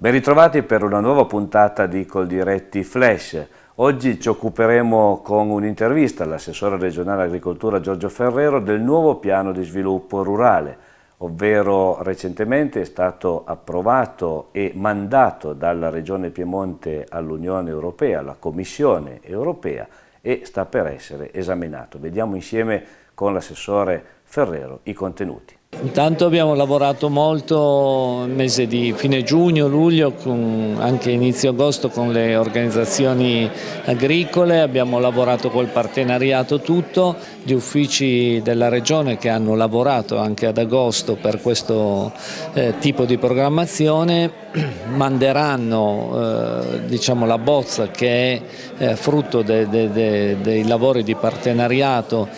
Ben ritrovati per una nuova puntata di Coldiretti Flash. Oggi ci occuperemo con un'intervista all'assessore regionale agricoltura Giorgio Ferrero del nuovo piano di sviluppo rurale, ovvero recentemente è stato approvato e mandato dalla Regione Piemonte all'Unione Europea, alla Commissione Europea e sta per essere esaminato. Vediamo insieme con l'assessore Ferrero i contenuti. Intanto abbiamo lavorato molto nel mese di fine giugno, luglio, anche inizio agosto con le organizzazioni agricole, abbiamo lavorato col partenariato tutto di uffici della Regione che hanno lavorato anche ad agosto per questo eh, tipo di programmazione manderanno eh, diciamo, la bozza che è eh, frutto de, de, de, dei lavori di partenariato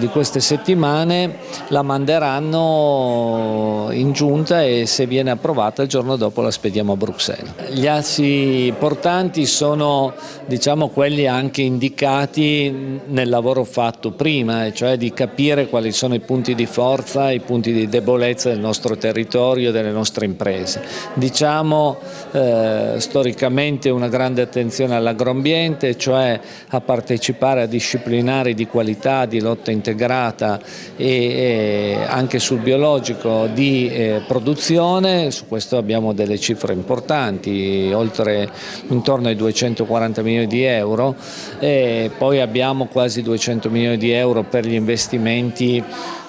di queste settimane, la manderanno in giunta e se viene approvata il giorno dopo la spediamo a Bruxelles. Gli assi portanti sono diciamo, quelli anche indicati nel lavoro fatto prima prima, e cioè di capire quali sono i punti di forza, i punti di debolezza del nostro territorio e delle nostre imprese. Diciamo eh, storicamente una grande attenzione all'agroambiente, cioè a partecipare a disciplinari di qualità, di lotta integrata e, e anche sul biologico di eh, produzione, su questo abbiamo delle cifre importanti, oltre intorno ai 240 milioni di euro e poi abbiamo quasi 200 milioni di euro euro per gli investimenti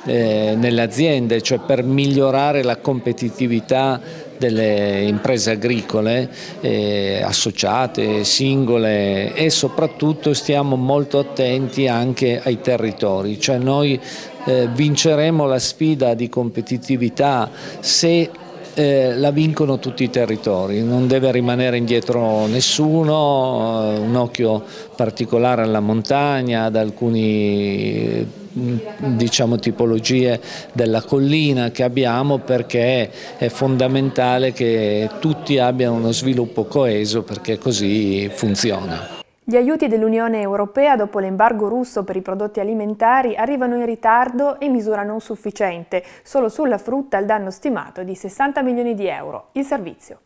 eh, nelle aziende, cioè per migliorare la competitività delle imprese agricole eh, associate, singole e soprattutto stiamo molto attenti anche ai territori, cioè noi eh, vinceremo la sfida di competitività se eh, la vincono tutti i territori, non deve rimanere indietro nessuno, eh, un occhio particolare alla montagna, ad alcune mm, diciamo, tipologie della collina che abbiamo perché è fondamentale che tutti abbiano uno sviluppo coeso perché così funziona. Gli aiuti dell'Unione Europea dopo l'embargo russo per i prodotti alimentari arrivano in ritardo e misura non sufficiente. Solo sulla frutta il danno stimato è di 60 milioni di euro. Il servizio.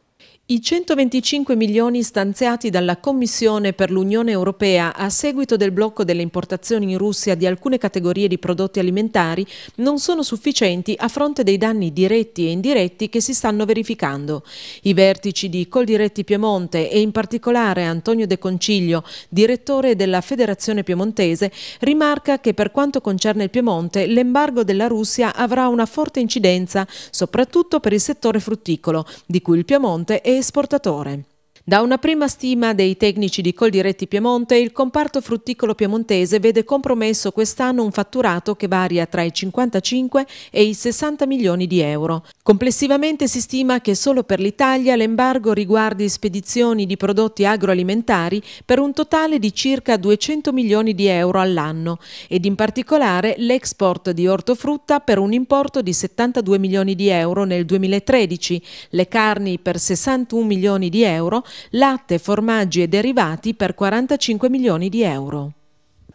I 125 milioni stanziati dalla Commissione per l'Unione Europea a seguito del blocco delle importazioni in Russia di alcune categorie di prodotti alimentari non sono sufficienti a fronte dei danni diretti e indiretti che si stanno verificando. I vertici di Coldiretti Piemonte e in particolare Antonio De Conciglio, direttore della Federazione Piemontese, rimarca che per quanto concerne il Piemonte l'embargo della Russia avrà una forte incidenza soprattutto per il settore frutticolo, di cui il Piemonte e esportatore. Da una prima stima dei tecnici di Coldiretti Piemonte, il comparto frutticolo piemontese vede compromesso quest'anno un fatturato che varia tra i 55 e i 60 milioni di euro. Complessivamente si stima che solo per l'Italia l'embargo riguardi spedizioni di prodotti agroalimentari per un totale di circa 200 milioni di euro all'anno ed in particolare l'export di ortofrutta per un importo di 72 milioni di euro nel 2013, le carni per 61 milioni di euro latte, formaggi e derivati per 45 milioni di euro.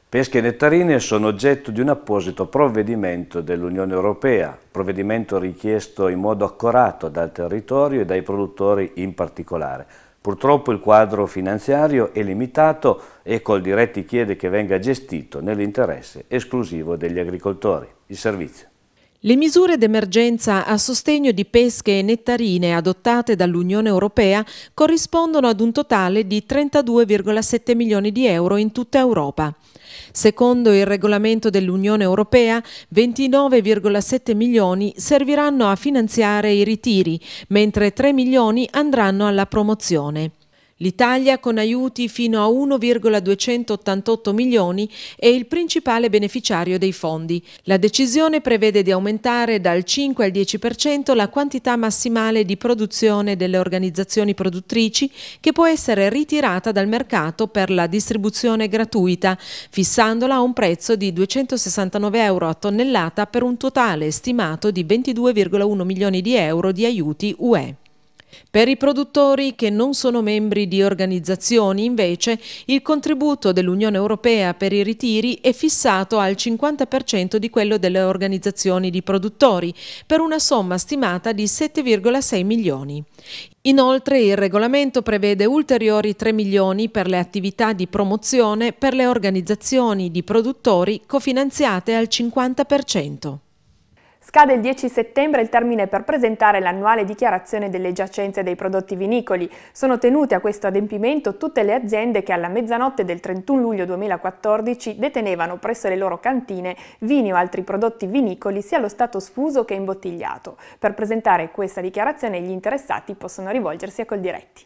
Pesche e nettarine sono oggetto di un apposito provvedimento dell'Unione Europea, provvedimento richiesto in modo accorato dal territorio e dai produttori in particolare. Purtroppo il quadro finanziario è limitato e col diretti chiede che venga gestito nell'interesse esclusivo degli agricoltori. Il servizio. Le misure d'emergenza a sostegno di pesche e nettarine adottate dall'Unione Europea corrispondono ad un totale di 32,7 milioni di euro in tutta Europa. Secondo il regolamento dell'Unione Europea, 29,7 milioni serviranno a finanziare i ritiri, mentre 3 milioni andranno alla promozione. L'Italia, con aiuti fino a 1,288 milioni, è il principale beneficiario dei fondi. La decisione prevede di aumentare dal 5 al 10% la quantità massimale di produzione delle organizzazioni produttrici che può essere ritirata dal mercato per la distribuzione gratuita, fissandola a un prezzo di 269 euro a tonnellata per un totale stimato di 22,1 milioni di euro di aiuti UE. Per i produttori che non sono membri di organizzazioni, invece, il contributo dell'Unione Europea per i ritiri è fissato al 50% di quello delle organizzazioni di produttori, per una somma stimata di 7,6 milioni. Inoltre il regolamento prevede ulteriori 3 milioni per le attività di promozione per le organizzazioni di produttori cofinanziate al 50%. Scade il 10 settembre il termine per presentare l'annuale dichiarazione delle giacenze dei prodotti vinicoli. Sono tenute a questo adempimento tutte le aziende che alla mezzanotte del 31 luglio 2014 detenevano presso le loro cantine vini o altri prodotti vinicoli sia allo stato sfuso che imbottigliato. Per presentare questa dichiarazione gli interessati possono rivolgersi a Coldiretti.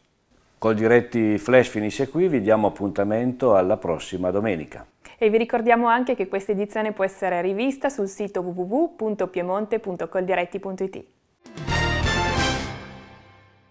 Coldiretti Flash finisce qui, vi diamo appuntamento alla prossima domenica. E vi ricordiamo anche che questa edizione può essere rivista sul sito www.piemonte.coldiretti.it.